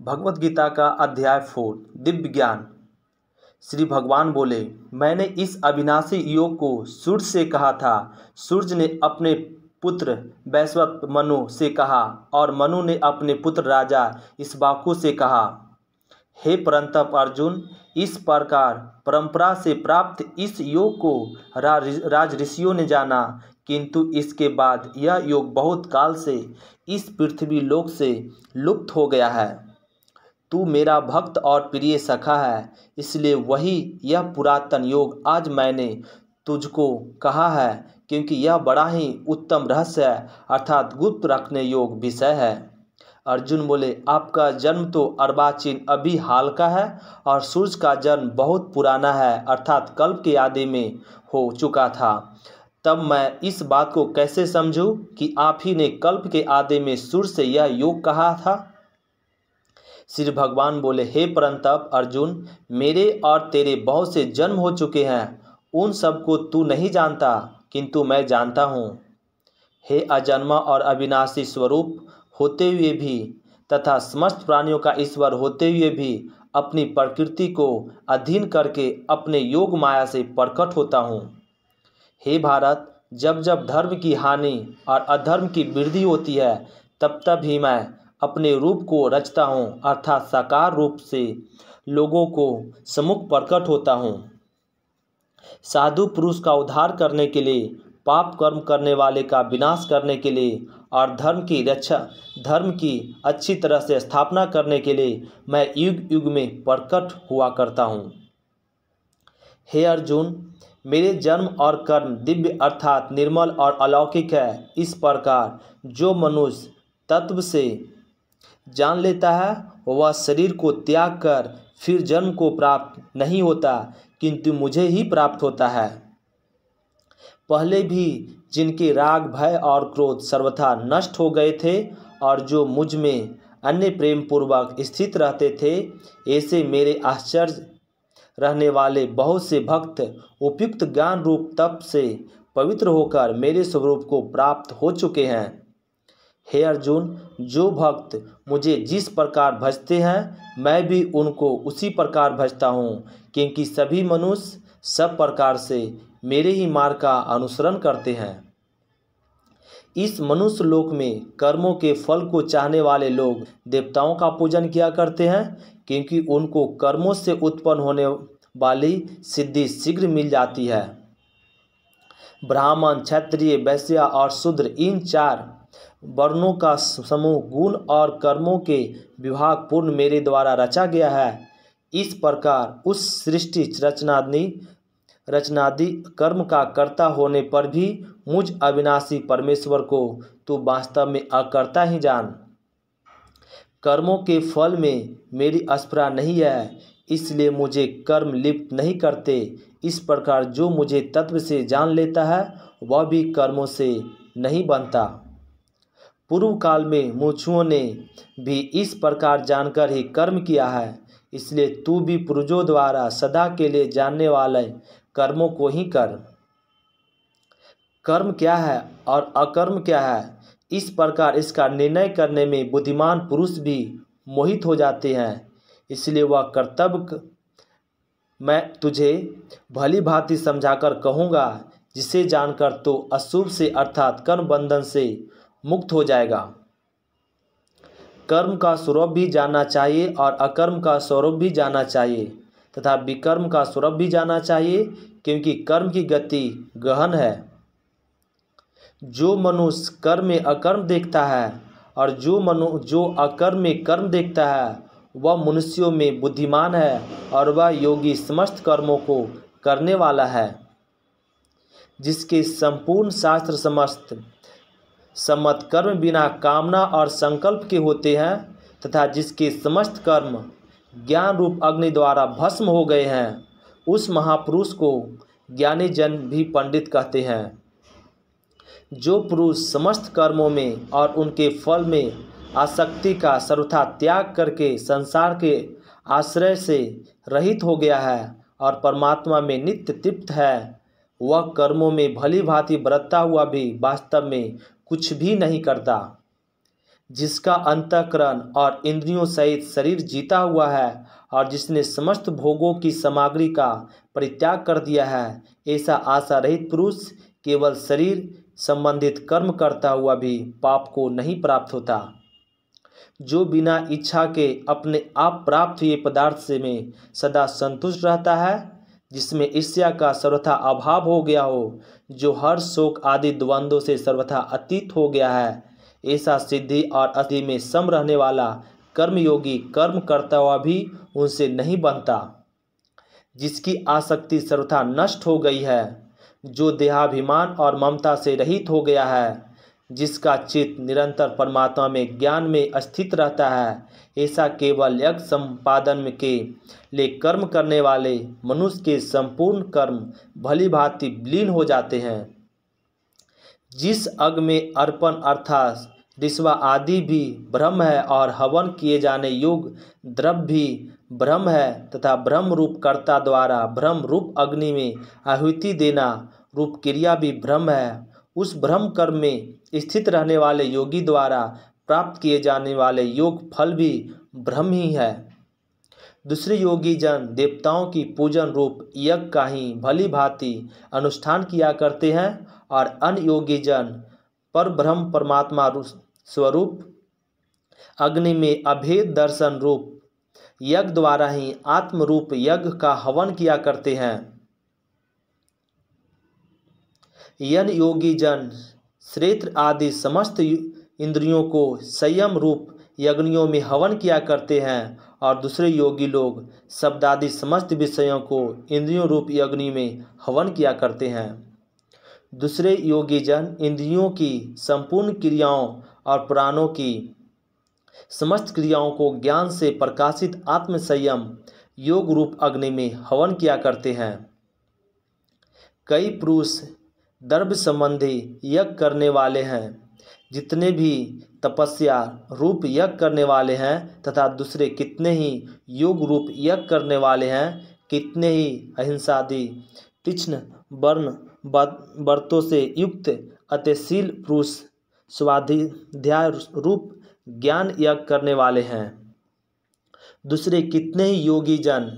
भगवत गीता का अध्याय फोर दिव्य ज्ञान श्री भगवान बोले मैंने इस अविनाशी योग को सूर्य से कहा था सूर्य ने अपने पुत्र वैश्वत मनु से कहा और मनु ने अपने पुत्र राजा इसबाकू से कहा हे परंतप अर्जुन इस प्रकार परंपरा से प्राप्त इस योग को राज ऋषियों ने जाना किंतु इसके बाद यह योग बहुत काल से इस पृथ्वी लोक से लुप्त हो गया है तू मेरा भक्त और प्रिय सखा है इसलिए वही यह पुरातन योग आज मैंने तुझको कहा है क्योंकि यह बड़ा ही उत्तम रहस्य है अर्थात गुप्त रखने योग विषय है अर्जुन बोले आपका जन्म तो अर्वाचीन अभी हाल का है और सूर्य का जन्म बहुत पुराना है अर्थात कल्प के आदि में हो चुका था तब मैं इस बात को कैसे समझूं कि आप ही ने कल्प के आदि में सूर्य से यह योग कहा था श्री भगवान बोले हे परंतप अर्जुन मेरे और तेरे बहुत से जन्म हो चुके हैं उन सबको तू नहीं जानता किंतु मैं जानता हूँ हे अजन्मा और अविनाशी स्वरूप होते हुए भी तथा समस्त प्राणियों का ईश्वर होते हुए भी अपनी प्रकृति को अधीन करके अपने योग माया से प्रकट होता हूँ हे भारत जब जब धर्म की हानि और अधर्म की वृद्धि होती है तब तब ही मैं अपने रूप को रचता हूँ अर्थात साकार रूप से लोगों को समुख प्रकट होता हूँ साधु पुरुष का उद्धार करने के लिए पाप कर्म करने वाले का विनाश करने के लिए और धर्म की रक्षा धर्म की अच्छी तरह से स्थापना करने के लिए मैं युग युग में प्रकट हुआ करता हूँ हे अर्जुन मेरे जन्म और कर्म दिव्य अर्थात निर्मल और अलौकिक है इस प्रकार जो मनुष्य तत्व से जान लेता है वह शरीर को त्याग कर फिर जन्म को प्राप्त नहीं होता किंतु मुझे ही प्राप्त होता है पहले भी जिनके राग भय और क्रोध सर्वथा नष्ट हो गए थे और जो मुझ में अन्य प्रेम पूर्वक स्थित रहते थे ऐसे मेरे आश्चर्य रहने वाले बहुत से भक्त उपयुक्त ज्ञान रूप तप से पवित्र होकर मेरे स्वरूप को प्राप्त हो चुके हैं हे अर्जुन जो भक्त मुझे जिस प्रकार भजते हैं मैं भी उनको उसी प्रकार भजता हूँ क्योंकि सभी मनुष्य सब प्रकार से मेरे ही मार्ग का अनुसरण करते हैं इस मनुष्य लोक में कर्मों के फल को चाहने वाले लोग देवताओं का पूजन किया करते हैं क्योंकि उनको कर्मों से उत्पन्न होने वाली सिद्धि शीघ्र मिल जाती है ब्राह्मण क्षत्रिय वैश्य और शूद्र इन चार वर्णों का समूह गुण और कर्मों के विभाग पूर्ण मेरे द्वारा रचा गया है इस प्रकार उस सृष्टि रचनादि रचनादि कर्म का कर्ता होने पर भी मुझ अविनाशी परमेश्वर को तू वास्तव में अकर्ता ही जान कर्मों के फल में मेरी अस्परा नहीं है इसलिए मुझे कर्म लिप्त नहीं करते इस प्रकार जो मुझे तत्व से जान लेता है वह भी कर्मों से नहीं बनता पूर्व काल में मुमुक्षुओं ने भी इस प्रकार जानकर ही कर्म किया है इसलिए तू भी पुरुजों द्वारा सदा के लिए जानने वाले कर्मों को ही कर कर्म क्या है और अकर्म क्या है इस प्रकार इसका निर्णय करने में बुद्धिमान पुरुष भी मोहित हो जाते हैं इसलिए वह कर्तव्य मैं तुझे भली भांति समझाकर कहूँगा जिसे जानकर तो अशुभ से अर्थात कर्म बंधन से मुक्त हो जाएगा कर्म का स्वरूप भी जानना चाहिए और अकर्म का स्वरूप भी जाना चाहिए तथा विकर्म का स्वरूप भी जाना चाहिए क्योंकि कर्म की गति गहन है जो मनुष्य कर्म में अकर्म देखता है और जो मनु जो अकर्म में कर्म देखता है वह मनुष्यों में बुद्धिमान है और वह योगी समस्त कर्मों को करने वाला है जिसके संपूर्ण शास्त्र समस्त सम्मत कर्म बिना कामना और संकल्प के होते हैं तथा जिसके समस्त कर्म ज्ञान रूप अग्नि द्वारा भस्म हो गए हैं उस महापुरुष को ज्ञानी जन भी पंडित कहते हैं जो पुरुष समस्त कर्मों में और उनके फल में आसक्ति का सर्वथा त्याग करके संसार के आश्रय से रहित हो गया है और परमात्मा में नित्य तृप्त है वह कर्मों में भली भांति बरतता हुआ भी वास्तव में कुछ भी नहीं करता जिसका अंतकरण और इंद्रियों सहित शरीर जीता हुआ है और जिसने समस्त भोगों की सामग्री का परित्याग कर दिया है ऐसा आशा रहित पुरुष केवल शरीर संबंधित कर्म करता हुआ भी पाप को नहीं प्राप्त होता जो बिना इच्छा के अपने आप प्राप्त हुए पदार्थ से में सदा संतुष्ट रहता है जिसमें ईर्ष्या का सर्वथा अभाव हो गया हो जो हर शोक आदि द्वंद्वों से सर्वथा अतीत हो गया है ऐसा सिद्धि और अति में सम रहने वाला कर्मयोगी कर्म करता हुआ भी उनसे नहीं बनता जिसकी आसक्ति सर्वथा नष्ट हो गई है जो देहाभिमान और ममता से रहित हो गया है जिसका चित्त निरंतर परमात्मा में ज्ञान में स्थित रहता है ऐसा केवल यज्ञ संपादन के लिए कर्म करने वाले मनुष्य के संपूर्ण कर्म भली भांति विलीन हो जाते हैं जिस अग में अर्पण अर्थात रिश्वा आदि भी ब्रह्म है और हवन किए जाने योग द्रव्य भी ब्रह्म है तथा ब्रह्म रूप कर्ता द्वारा ब्रह्म रूप अग्नि में आहुति देना रूप क्रिया भी ब्रह्म है उस ब्रह्म कर्म में स्थित रहने वाले योगी द्वारा प्राप्त किए जाने वाले योग फल भी ब्रह्म ही है दूसरे योगी जन देवताओं की पूजन रूप यज्ञ का ही भली भांति अनुष्ठान किया करते हैं और अन्य योगी जन पर ब्रह्म परमात्मा स्वरूप अग्नि में अभेद दर्शन रूप यज्ञ द्वारा ही आत्म रूप यज्ञ का हवन किया करते हैं यन योगी जन श्रेत्र आदि समस्त इंद्रियों को संयम रूप यज्ञियों में हवन किया करते हैं और दूसरे योगी लोग शब्दादि समस्त विषयों को इंद्रियों रूप यज्ञ में हवन किया करते हैं दूसरे योगी जन इंद्रियों की संपूर्ण क्रियाओं और प्राणों की समस्त क्रियाओं को ज्ञान से प्रकाशित आत्मसंयम योग रूप अग्नि में हवन किया करते हैं कई पुरुष दर्भ संबंधी यज्ञ करने वाले हैं जितने भी तपस्या रूप यज्ञ करने वाले हैं तथा दूसरे कितने ही योग रूप यज्ञ करने वाले हैं कितने ही अहिंसादि तीक्ष्ण वर्ण वर्तों से युक्त अतिशील पुरुष स्वाधिध्याय रूप ज्ञान यज्ञ करने वाले हैं दूसरे कितने ही योगी जन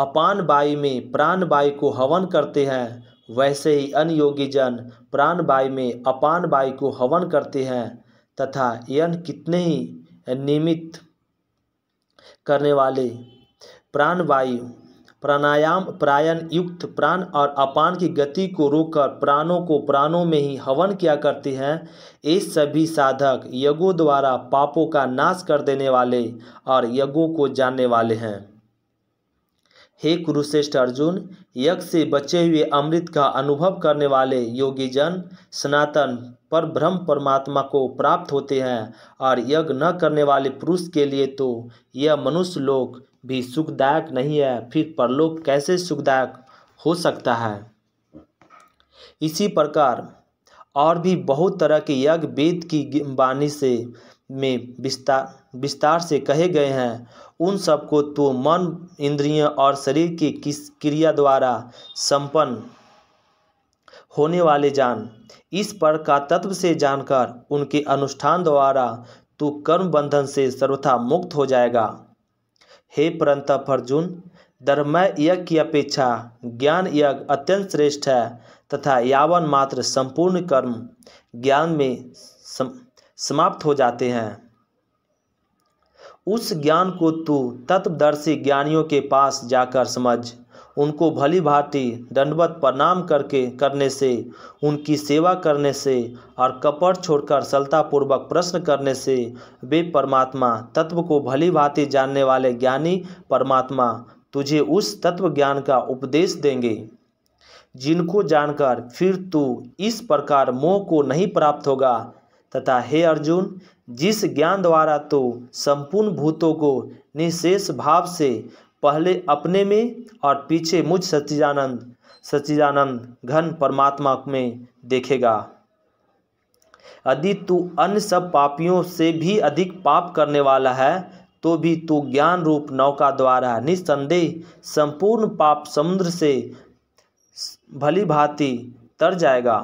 अपान बाई में प्राण बाई को हवन करते हैं वैसे ही अनयोगी जन प्राण बाई में अपान वायु को हवन करते हैं तथा यन कितने ही नियमित करने वाले प्राण वायु प्राणायाम प्रायण युक्त प्राण और अपान की गति को रोककर प्राणों को प्राणों में ही हवन किया करते हैं ये सभी साधक यज्ञों द्वारा पापों का नाश कर देने वाले और यज्ञों को जानने वाले हैं हे कुरुश्रेष्ठ अर्जुन यज्ञ से बचे हुए अमृत का अनुभव करने वाले योगी जन सनातन पर ब्रह्म परमात्मा को प्राप्त होते हैं और यज्ञ न करने वाले पुरुष के लिए तो यह मनुष्य लोक भी सुखदायक नहीं है फिर परलोक कैसे सुखदायक हो सकता है इसी प्रकार और भी बहुत तरह के यज्ञ वेद की वाणी से में विस्तार विस्तार से कहे गए हैं उन सबको तो मन इंद्रिय और शरीर की किस क्रिया द्वारा संपन्न होने वाले जान इस पर का तत्व से जानकर उनके अनुष्ठान द्वारा तू तो कर्म बंधन से सर्वथा मुक्त हो जाएगा हे परंत अर्जुन धर्मय यज्ञ की अपेक्षा ज्ञान यज्ञ अत्यंत श्रेष्ठ है तथा यावन मात्र संपूर्ण कर्म ज्ञान में सम, समाप्त हो जाते हैं उस ज्ञान को तू तत्वदर्शी ज्ञानियों के पास जाकर समझ उनको भली भांति दंडवत प्रणाम करके करने से उनकी सेवा करने से और कपट छोड़कर सलतापूर्वक प्रश्न करने से वे परमात्मा तत्व को भली भांति जानने वाले ज्ञानी परमात्मा तुझे उस तत्व ज्ञान का उपदेश देंगे जिनको जानकर फिर तू इस प्रकार मोह को नहीं प्राप्त होगा तथा हे अर्जुन जिस ज्ञान द्वारा तो संपूर्ण भूतों को निशेष भाव से पहले अपने में और पीछे मुझ सच्चिदानंद सच्चिदानंद घन परमात्मा में देखेगा यदि तू अन्य सब पापियों से भी अधिक पाप करने वाला है तो भी तू ज्ञान रूप नौका द्वारा निस्संदेह संपूर्ण पाप समुद्र से भली भांति तर जाएगा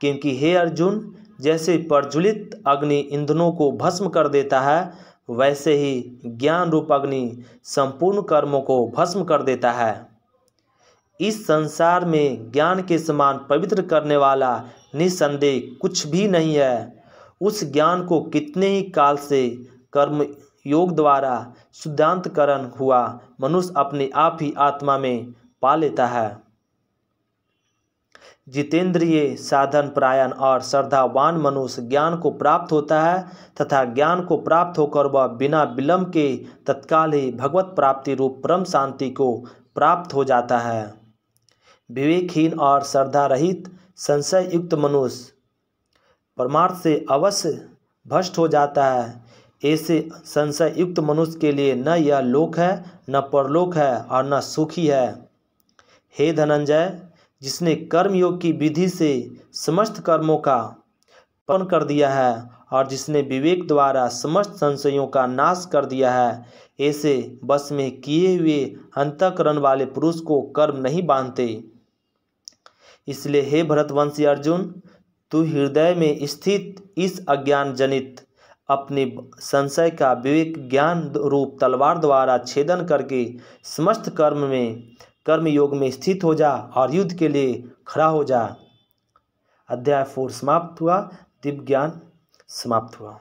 क्योंकि हे अर्जुन जैसे प्रज्वलित अग्नि ईंधनों को भस्म कर देता है वैसे ही ज्ञान रूप अग्नि संपूर्ण कर्मों को भस्म कर देता है इस संसार में ज्ञान के समान पवित्र करने वाला निसंदेह कुछ भी नहीं है उस ज्ञान को कितने ही काल से कर्म योग द्वारा शुद्धांतकरण हुआ मनुष्य अपने आप ही आत्मा में पा लेता है जितेंद्रिय साधन प्रायण और श्रद्धावान मनुष्य ज्ञान को प्राप्त होता है तथा ज्ञान को प्राप्त होकर वह बिना विलम्ब के तत्काल ही भगवत प्राप्ति रूप परम शांति को प्राप्त हो जाता है विवेकहीन और श्रद्धा रहित संशय युक्त मनुष्य परमार्थ से अवश्य भ्रष्ट हो जाता है ऐसे संशय युक्त मनुष्य के लिए न यह लोक है न परलोक है और न सुखी है हे धनंजय जिसने कर्मयोग की विधि से समस्त कर्मों का पन कर दिया है और जिसने विवेक द्वारा समस्त संशयों का नाश कर दिया है ऐसे बस में किए हुए अंतकरण वाले पुरुष को कर्म नहीं बांधते इसलिए हे भरतवंशी अर्जुन तू हृदय में स्थित इस अज्ञान जनित अपने संशय का विवेक ज्ञान रूप तलवार द्वारा छेदन करके समस्त कर्म में कर्म योग में स्थित हो जा और युद्ध के लिए खड़ा हो जा अध्याय फोर समाप्त हुआ दिव्य ज्ञान समाप्त हुआ